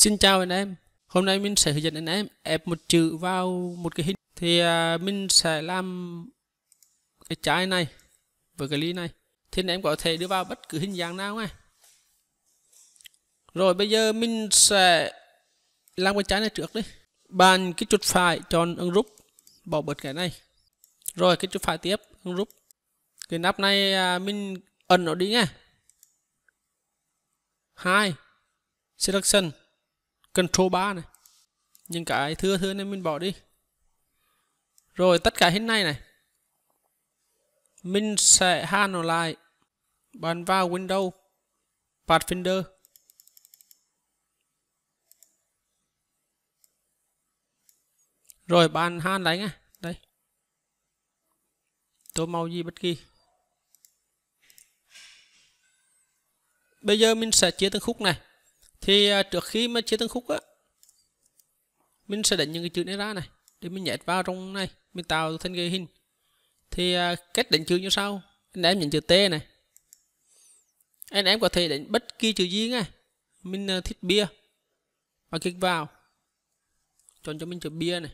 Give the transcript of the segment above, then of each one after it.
Xin chào anh em Hôm nay mình sẽ hướng dẫn anh em ép một chữ vào một cái hình Thì à, mình sẽ làm cái trái này với cái ly này Thì anh em có thể đưa vào bất cứ hình dạng nào ngay Rồi bây giờ mình sẽ làm cái trái này trước đi Bàn cái chuột phải chọn ứng rút Bỏ bớt cái này Rồi cái chuột phải tiếp ứng rút Cái nắp này à, mình ẩn nó đi nha hai Selection Control 3 này những cái thưa thưa này mình bỏ đi rồi tất cả hết này này mình sẽ hạ nó lại bạn vào Windows Pathfinder rồi bạn han lại nha đây tô màu gì bất kỳ bây giờ mình sẽ chia từng khúc này thì à, trước khi mà chia từng khúc á mình sẽ đánh những cái chữ này ra này để mình nhét vào trong này mình tạo thành cái hình thì à, cách đánh chữ như sau anh em nhận chữ T này anh em có thể đánh bất kỳ chữ gì ngay mình à, thích bia và kích vào chọn cho mình chữ bia này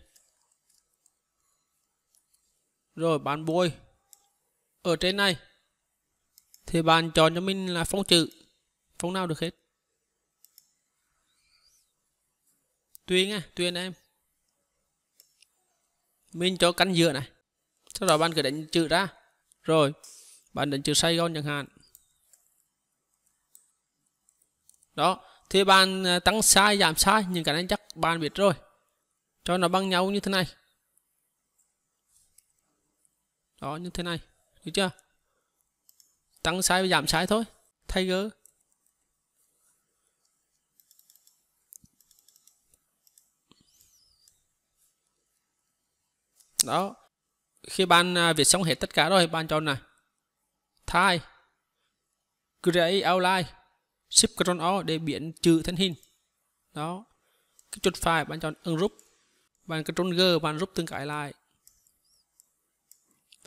rồi bạn bôi ở trên này thì bạn chọn cho mình là phông chữ phông nào được hết tuyên á tuyên em mình cho cánh dừa này sau đó bạn cứ đánh chữ ra rồi bạn đánh chữ Saigon chẳng hạn đó thì bạn à, tăng sai giảm sai nhưng cái này chắc bạn biết rồi cho nó bằng nhau như thế này đó như thế này được chưa tăng sai và giảm sai thôi thay gỡ đó khi bạn uh, à, viết xong hết tất cả rồi bạn chọn này thai create outline shift ctrl o để biến trừ thân hình đó cái chuột file bạn chọn ungroup bạn ctrl g bạn rút từng cái lại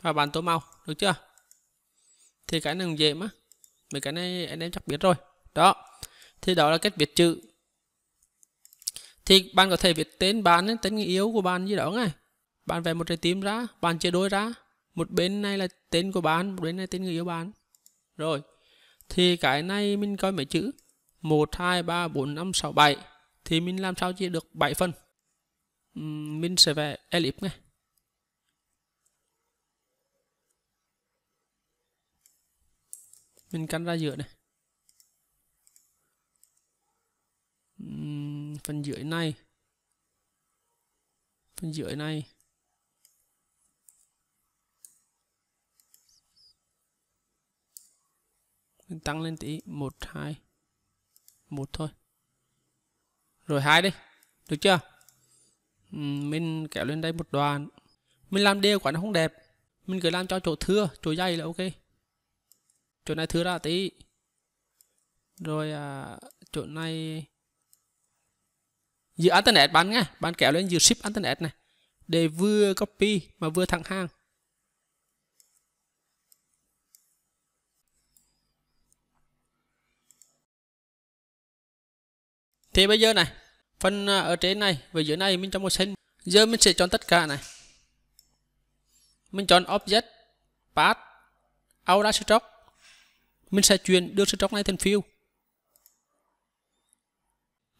và bạn tô màu được chưa thì cái này cũng dễ mà mấy cái này anh em chắc biết rồi đó thì đó là cách viết chữ thì bạn có thể viết tên bạn tên người yêu của bạn gì đó ngay bạn vẽ một trái tim ra bạn chia đôi ra một bên này là tên của bạn một bên này tên người yêu bạn rồi thì cái này mình coi mấy chữ 1, 2, 3, 4, 5, 6, 7 thì mình làm sao chia được 7 phần mình sẽ vẽ elip này mình cắn ra giữa này phần dưới này phần dưới này tăng lên tí một hai một thôi rồi hai đi được chưa mình kéo lên đây một đoạn mình làm đều quả nó không đẹp mình cứ làm cho chỗ thưa chỗ dày là ok chỗ này thưa ra tí rồi à, chỗ này giữ internet bán nha bạn kéo lên giữ ship internet này để vừa copy mà vừa thẳng hàng thì bây giờ này phần à, ở trên này và dưới này mình cho màu xanh giờ mình sẽ chọn tất cả này mình chọn object path outer stroke mình sẽ chuyển đưa stroke này thành fill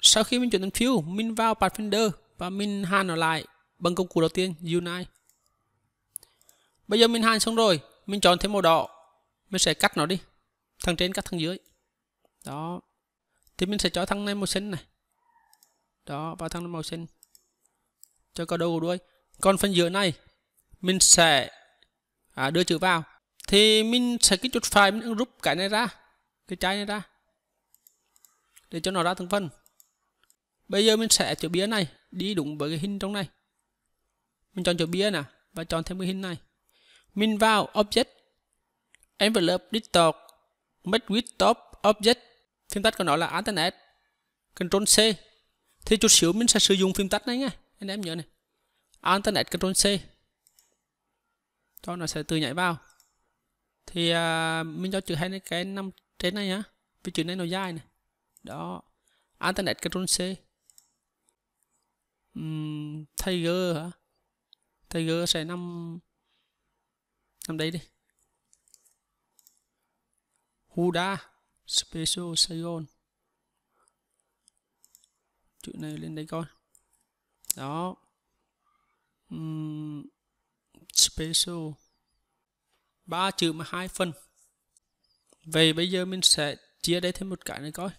sau khi mình chuyển thành fill mình vào pathfinder và mình hàn nó lại bằng công cụ đầu tiên unite bây giờ mình hàn xong rồi mình chọn thêm màu đỏ mình sẽ cắt nó đi thằng trên cắt thằng dưới đó thì mình sẽ cho thằng này màu xanh này đó và thằng này màu xanh cho có đầu đuôi còn phần giữa này mình sẽ à, đưa chữ vào thì mình sẽ cái chuột phải mình rút cái này ra cái trái này ra để cho nó ra thành phần bây giờ mình sẽ chữ bia này đi đúng với cái hình trong này mình chọn chữ bia nè và chọn thêm cái hình này mình vào object envelope distort make with top object phim tắt của nói là Internet Control C thì chút xíu mình sẽ sử dụng phim tắt này nha anh em nhớ này Internet Control C cho nó sẽ tự nhảy vào thì à, mình cho chữ hai cái năm trên này nhá vì chữ này nó dài này đó Internet Control C uhm, Tiger hả Tiger sẽ nằm nằm đây đi Huda special Saigon chữ này lên đây coi đó uhm, special ba chữ mà hai phần vậy bây giờ mình sẽ chia đây thêm một cái này coi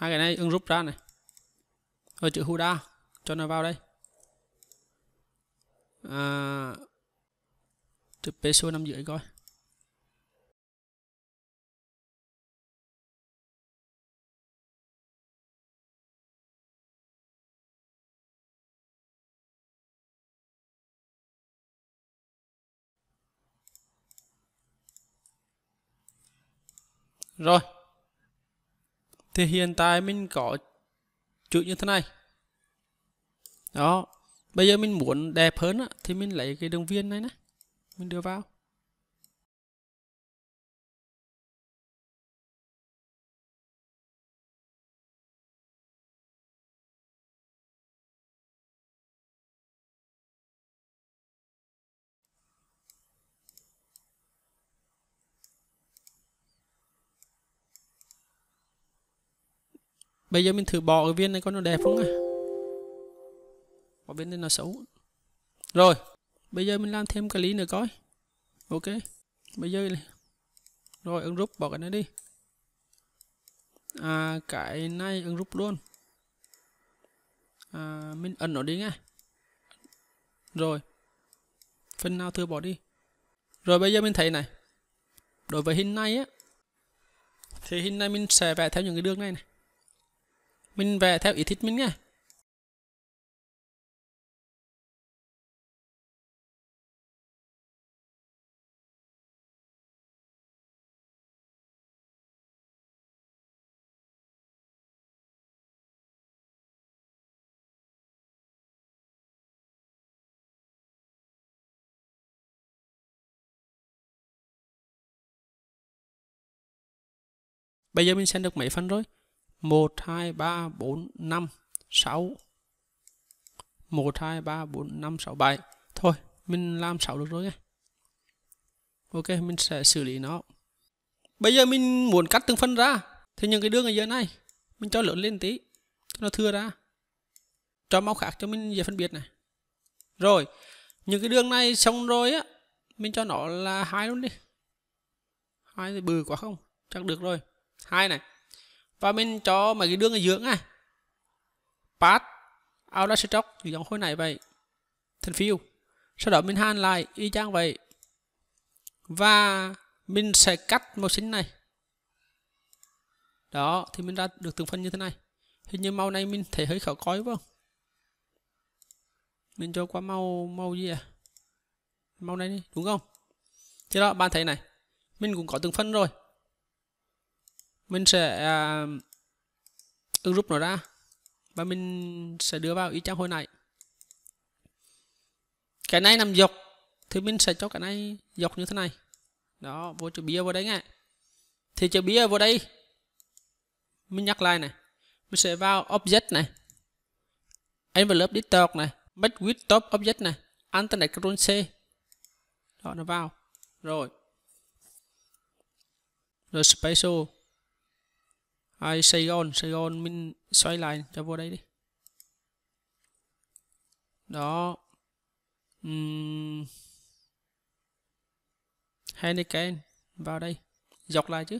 hai cái này ứng rút ra này rồi chữ Huda cho nó vào đây à, chữ peso năm rưỡi coi rồi thì hiện tại mình có chữ như thế này đó bây giờ mình muốn đẹp hơn á, thì mình lấy cái đường viên này nè mình đưa vào bây giờ mình thử bỏ cái viên này coi nó đẹp không à bỏ viên này nó xấu rồi bây giờ mình làm thêm cái lý nữa coi ok bây giờ rồi ứng rút bỏ cái này đi à, cái này ứng rút luôn à, mình ẩn nó đi nha rồi phần nào thừa bỏ đi rồi bây giờ mình thấy này đối với hình này á thì hình này mình sẽ vẽ theo những cái đường này này mình vẽ theo ý thích mình nha Bây giờ mình xem được mấy phần rồi? 1, 2, 3, 4, 5, 6. 1, 2, 3, 4, 5, 6, 7. Thôi, mình làm 6 được rồi nhé. Ok, mình sẽ xử lý nó. Bây giờ mình muốn cắt từng phân ra. Thì những cái đường ở dưới này, mình cho lớn lên tí. Cho nó thưa ra. Cho màu khác cho mình dễ phân biệt này. Rồi, những cái đường này xong rồi á, mình cho nó là hai luôn đi. hai thì bự quá không? Chắc được rồi. hai này và mình cho mấy cái đường ở dưỡng này path outline stock giống khối này vậy thành fill sau đó mình hàn lại y chang vậy và mình sẽ cắt màu xanh này đó thì mình ra được từng phần như thế này hình như màu này mình thấy hơi khó coi không mình cho qua màu màu gì à màu này đi đúng không thế đó bạn thấy này mình cũng có từng phân rồi mình sẽ uh, ứng dụng nó ra và mình sẽ đưa vào ý trang hồi này cái này nằm dọc thì mình sẽ cho cái này dọc như thế này đó vô chữ bia vào đây nghe thì chữ bia vào đây mình nhắc lại này mình sẽ vào object này envelope detail này make with top object này alternate control c đó nó vào rồi rồi special ai Sài Gòn Sài Gòn mình xoay lại cho vô đây đi đó uhm. Heineken vào đây dọc lại chứ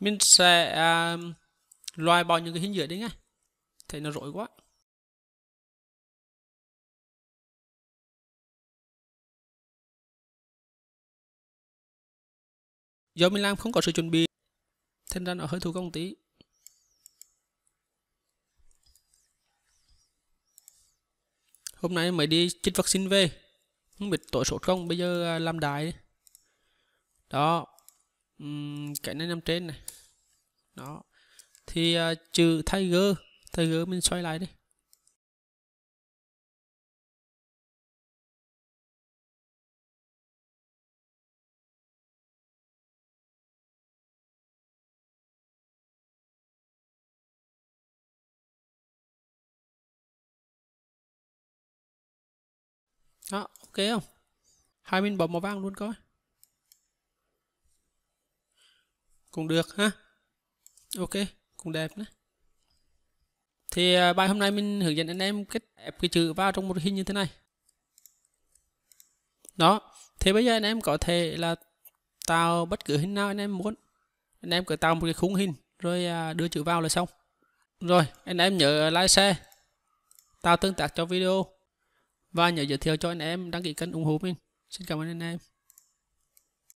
mình sẽ um, à, loại bỏ những cái hình dưới đấy nghe thấy nó rỗi quá Do mình làm không có sự chuẩn bị Thành ra nó hơi thủ công tí Hôm nay mới đi chích vaccine về Không biết tội sốt không Bây giờ à, làm đài Đó uhm, Cái này nằm trên này Đó Thì uh, trừ Tiger Tiger mình xoay lại đi à, ok không? Hai bên bấm màu vàng luôn coi. Cũng được ha. Ok, cũng đẹp nữa. Thì à, bài hôm nay mình hướng dẫn anh em cách ép cái chữ vào trong một hình như thế này. Đó, thì bây giờ anh em có thể là tạo bất cứ hình nào anh em muốn. Anh em cứ tạo một cái khung hình rồi à, đưa chữ vào là xong. Rồi, anh em nhớ like share tạo tương tác cho video và nhớ giới thiệu cho anh em đăng ký kênh ủng hộ mình xin cảm ơn anh em